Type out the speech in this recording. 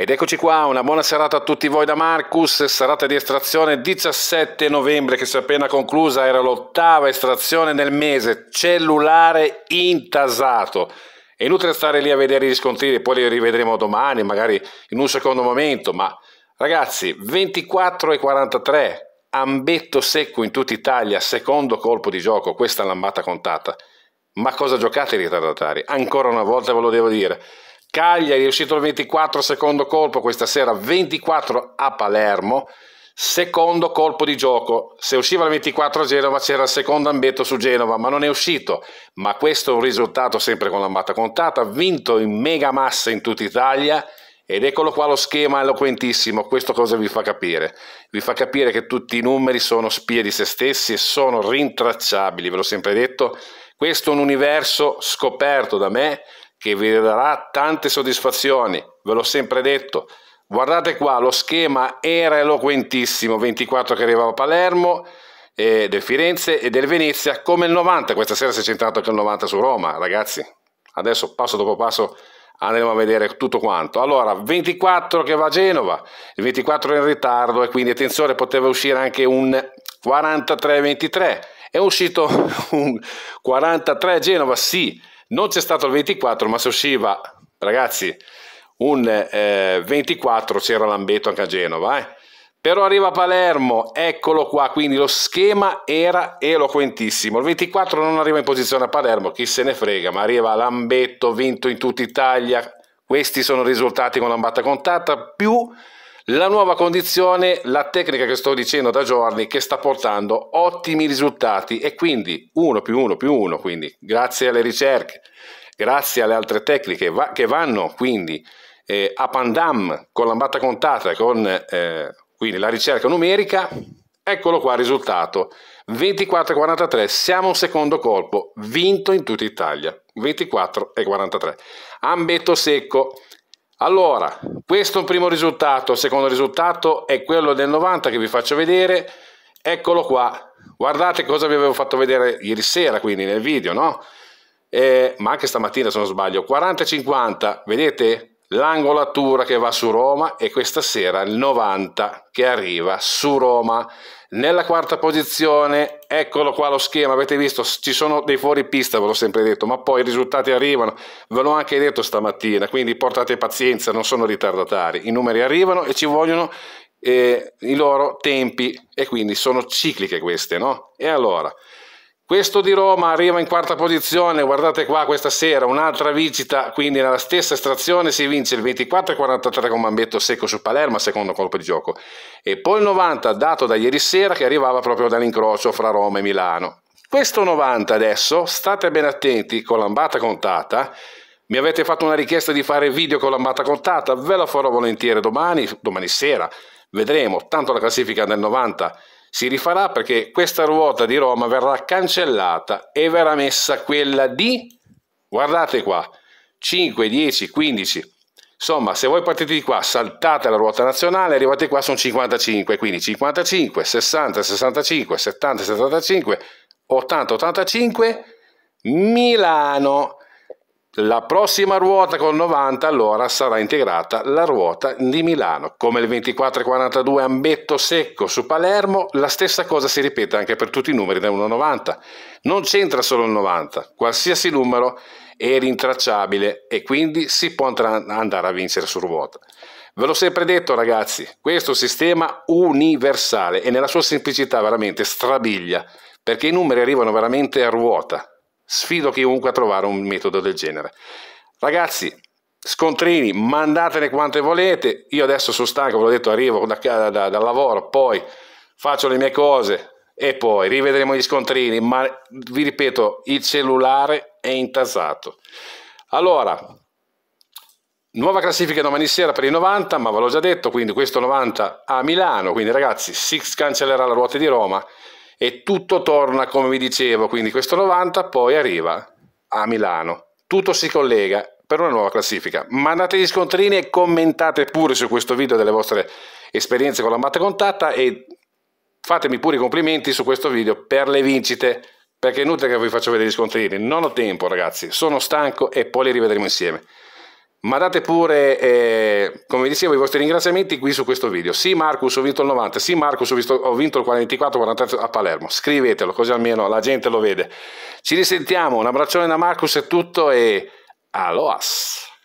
Ed eccoci qua, una buona serata a tutti voi da Marcus, serata di estrazione 17 novembre che si è appena conclusa, era l'ottava estrazione del mese, cellulare intasato. È inutile stare lì a vedere gli riscontrini, poi li rivedremo domani, magari in un secondo momento, ma ragazzi, 24 e 43, ambetto secco in tutta Italia, secondo colpo di gioco, questa è l'ambata contata. Ma cosa giocate i ritardatari? Ancora una volta ve lo devo dire. Cagliari è uscito il 24 secondo colpo questa sera 24 a Palermo secondo colpo di gioco se usciva il 24 a Genova c'era il secondo ambetto su Genova ma non è uscito ma questo è un risultato sempre con la matta contata vinto in mega massa in tutta Italia ed eccolo qua lo schema eloquentissimo, questo cosa vi fa capire? Vi fa capire che tutti i numeri sono spie di se stessi e sono rintracciabili, ve l'ho sempre detto, questo è un universo scoperto da me, che vi darà tante soddisfazioni, ve l'ho sempre detto. Guardate qua, lo schema era eloquentissimo, 24 che arrivava a Palermo, eh, del Firenze e del Venezia, come il 90, questa sera si è centrato anche il 90 su Roma, ragazzi. Adesso passo dopo passo andremo a vedere tutto quanto. Allora, 24 che va a Genova, il 24 in ritardo e quindi attenzione, poteva uscire anche un 43-23. È uscito un 43 Genova, sì, non c'è stato il 24, ma se usciva, ragazzi, un eh, 24 c'era l'ambeto anche a Genova, eh? Però arriva Palermo, eccolo qua, quindi lo schema era eloquentissimo. Il 24 non arriva in posizione a Palermo, chi se ne frega, ma arriva l'ambetto vinto in tutta Italia. Questi sono i risultati con l'ambata contatta, più la nuova condizione, la tecnica che sto dicendo da giorni, che sta portando ottimi risultati e quindi 1 più 1 più 1, quindi grazie alle ricerche, grazie alle altre tecniche va che vanno quindi eh, a pandam con l'ambata contata, con eh, la ricerca numerica, eccolo qua il risultato. 24-43, siamo un secondo colpo, vinto in tutta Italia, 24-43. Ambetto secco, allora, questo è un primo risultato, il secondo risultato è quello del 90 che vi faccio vedere, eccolo qua, guardate cosa vi avevo fatto vedere ieri sera, quindi nel video, no? Eh, ma anche stamattina se non sbaglio, 40-50, vedete? l'angolatura che va su Roma e questa sera il 90 che arriva su Roma. Nella quarta posizione, eccolo qua lo schema, avete visto, ci sono dei fuori pista, ve l'ho sempre detto, ma poi i risultati arrivano, ve l'ho anche detto stamattina, quindi portate pazienza, non sono ritardatari, i numeri arrivano e ci vogliono eh, i loro tempi e quindi sono cicliche queste, no? E allora, questo di Roma arriva in quarta posizione, guardate qua questa sera, un'altra visita, quindi nella stessa estrazione si vince il 24-43 con Mambetto secco su Palermo, secondo colpo di gioco, e poi il 90 dato da ieri sera che arrivava proprio dall'incrocio fra Roma e Milano. Questo 90 adesso, state ben attenti con l'ambata contata, mi avete fatto una richiesta di fare video con l'ambata contata, ve la farò volentieri domani, domani sera, vedremo, tanto la classifica del 90 si rifarà perché questa ruota di Roma verrà cancellata e verrà messa quella di, guardate qua, 5, 10, 15. Insomma, se voi partite di qua, saltate la ruota nazionale, arrivate qua, sono 55, quindi 55, 60, 65, 70, 75, 80, 85, Milano. La prossima ruota col 90 allora sarà integrata la ruota di Milano. Come il 2442 Ambetto Secco su Palermo, la stessa cosa si ripete anche per tutti i numeri da 1,90. Non c'entra solo il 90, qualsiasi numero è rintracciabile e quindi si può andare a vincere su ruota. Ve l'ho sempre detto ragazzi, questo sistema universale e nella sua semplicità veramente strabiglia, perché i numeri arrivano veramente a ruota, Sfido chiunque a trovare un metodo del genere. Ragazzi, scontrini, mandatene quante volete. Io adesso sono stanco, ve l'ho detto, arrivo da, da, dal lavoro, poi faccio le mie cose e poi rivedremo gli scontrini. Ma vi ripeto, il cellulare è intasato. Allora, nuova classifica domani sera per i 90, ma ve l'ho già detto, quindi questo 90 a Milano. Quindi ragazzi, Six cancellerà la ruota di Roma e tutto torna, come vi dicevo, quindi questo 90 poi arriva a Milano. Tutto si collega per una nuova classifica. Mandate gli scontrini e commentate pure su questo video delle vostre esperienze con la matta contatta e fatemi pure i complimenti su questo video per le vincite, perché è inutile che vi faccio vedere gli scontrini, non ho tempo ragazzi, sono stanco e poi li rivedremo insieme mandate pure, eh, come dicevo, i vostri ringraziamenti qui su questo video. Sì Marcus, ho vinto il 90, sì Marcus, ho, visto, ho vinto il 44-43 a Palermo. Scrivetelo, così almeno la gente lo vede. Ci risentiamo, un abbraccione da Marcus è tutto e aloas!